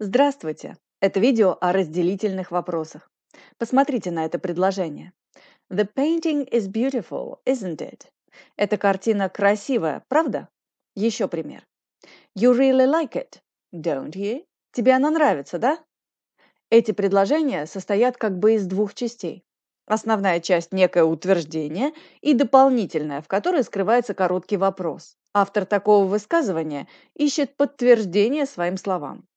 Здравствуйте! Это видео о разделительных вопросах. Посмотрите на это предложение. The painting is beautiful, isn't it? Эта картина красивая, правда? Еще пример. You really like it, don't you? Тебе она нравится, да? Эти предложения состоят как бы из двух частей. Основная часть – некое утверждение, и дополнительная, в которой скрывается короткий вопрос. Автор такого высказывания ищет подтверждение своим словам.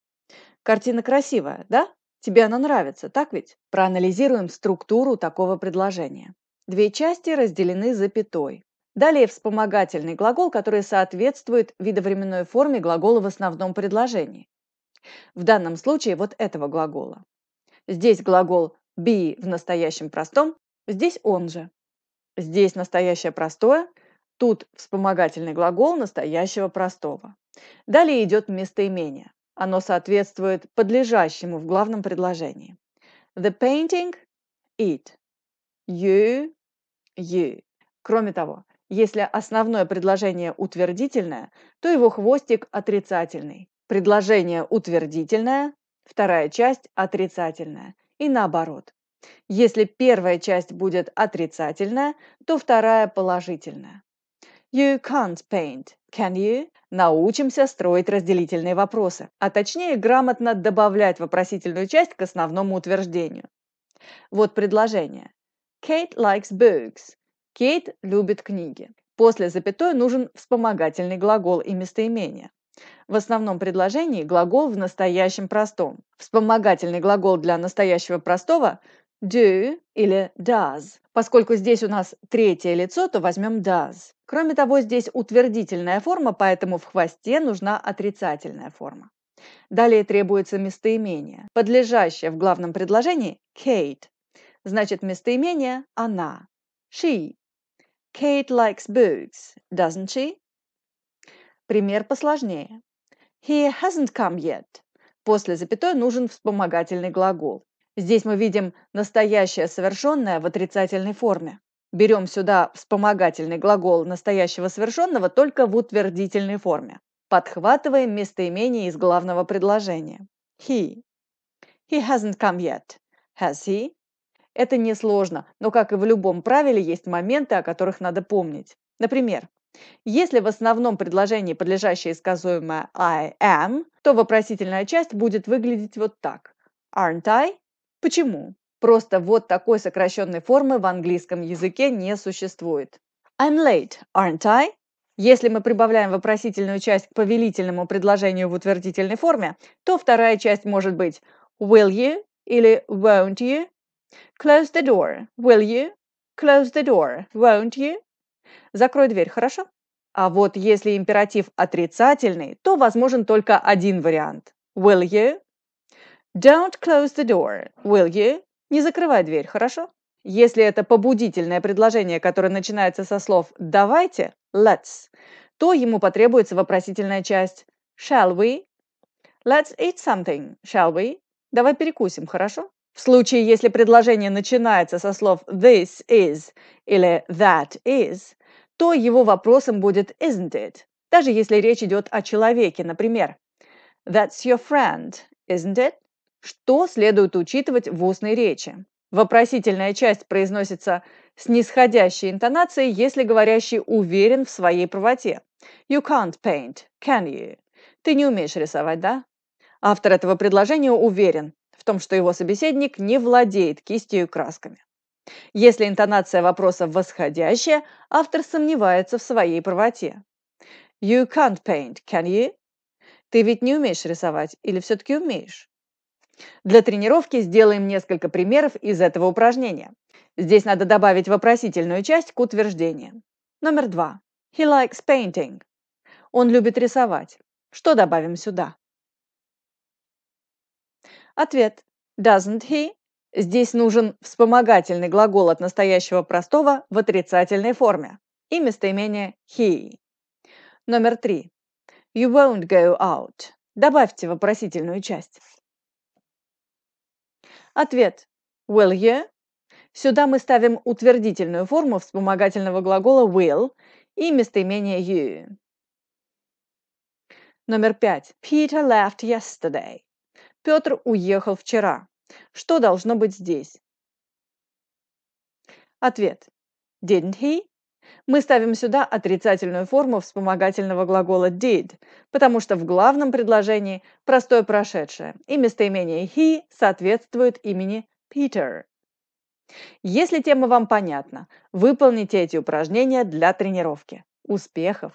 Картина красивая, да? Тебе она нравится, так ведь? Проанализируем структуру такого предложения. Две части разделены запятой. Далее вспомогательный глагол, который соответствует видовременной форме глагола в основном предложении. В данном случае вот этого глагола. Здесь глагол be в настоящем простом, здесь он же. Здесь настоящее простое, тут вспомогательный глагол настоящего простого. Далее идет местоимение. Оно соответствует подлежащему в главном предложении. The painting – it. You – you. Кроме того, если основное предложение утвердительное, то его хвостик отрицательный. Предложение утвердительное, вторая часть отрицательная. И наоборот. Если первая часть будет отрицательная, то вторая положительная. You can't paint, can you? Научимся строить разделительные вопросы, а точнее грамотно добавлять вопросительную часть к основному утверждению. Вот предложение. Kate likes books. Кейт любит книги. После запятой нужен вспомогательный глагол и местоимение. В основном предложении глагол в настоящем простом. Вспомогательный глагол для настоящего простого do или does. Поскольку здесь у нас третье лицо, то возьмем does. Кроме того, здесь утвердительная форма, поэтому в хвосте нужна отрицательная форма. Далее требуется местоимение, подлежащее в главном предложении Kate. Значит, местоимение «она». She. Kate likes books, doesn't she? Пример посложнее. He hasn't come yet. После запятой нужен вспомогательный глагол. Здесь мы видим настоящее совершенное в отрицательной форме. Берем сюда вспомогательный глагол настоящего совершенного только в утвердительной форме. Подхватываем местоимение из главного предложения. He. He hasn't come yet. Has he? Это несложно, но, как и в любом правиле, есть моменты, о которых надо помнить. Например, если в основном предложении подлежащее сказуемое I am, то вопросительная часть будет выглядеть вот так. Aren't I? Почему? Просто вот такой сокращенной формы в английском языке не существует. I'm late, aren't I? Если мы прибавляем вопросительную часть к повелительному предложению в утвердительной форме, то вторая часть может быть will you или won't you? Close the door, will you? Close the door, won't you? Закрой дверь, хорошо? А вот если императив отрицательный, то возможен только один вариант. Will you? Don't close the door, will you? Не закрывай дверь, хорошо? Если это побудительное предложение, которое начинается со слов «давайте», «let's», то ему потребуется вопросительная часть «shall we?», «let's eat something», «shall we?», «давай перекусим», хорошо? В случае, если предложение начинается со слов «this is» или «that is», то его вопросом будет «isn't it?», даже если речь идет о человеке, например. «That's your friend, isn't it?» Что следует учитывать в устной речи? Вопросительная часть произносится с нисходящей интонацией, если говорящий уверен в своей правоте. You can't paint, can you? Ты не умеешь рисовать, да? Автор этого предложения уверен в том, что его собеседник не владеет кистью и красками. Если интонация вопроса восходящая, автор сомневается в своей правоте. You can't paint, can you? Ты ведь не умеешь рисовать или все-таки умеешь? Для тренировки сделаем несколько примеров из этого упражнения. Здесь надо добавить вопросительную часть к утверждению. Номер два. He likes painting. Он любит рисовать. Что добавим сюда? Ответ. Doesn't he? Здесь нужен вспомогательный глагол от настоящего простого в отрицательной форме и местоимение he. Номер три. You won't go out. Добавьте вопросительную часть. Ответ will you. Сюда мы ставим утвердительную форму вспомогательного глагола will и местоимение you. Номер пять. Peter left yesterday. Петр уехал вчера. Что должно быть здесь? Ответ. Didn't he? Мы ставим сюда отрицательную форму вспомогательного глагола did, потому что в главном предложении простое прошедшее, и местоимение he соответствует имени Peter. Если тема вам понятна, выполните эти упражнения для тренировки. Успехов!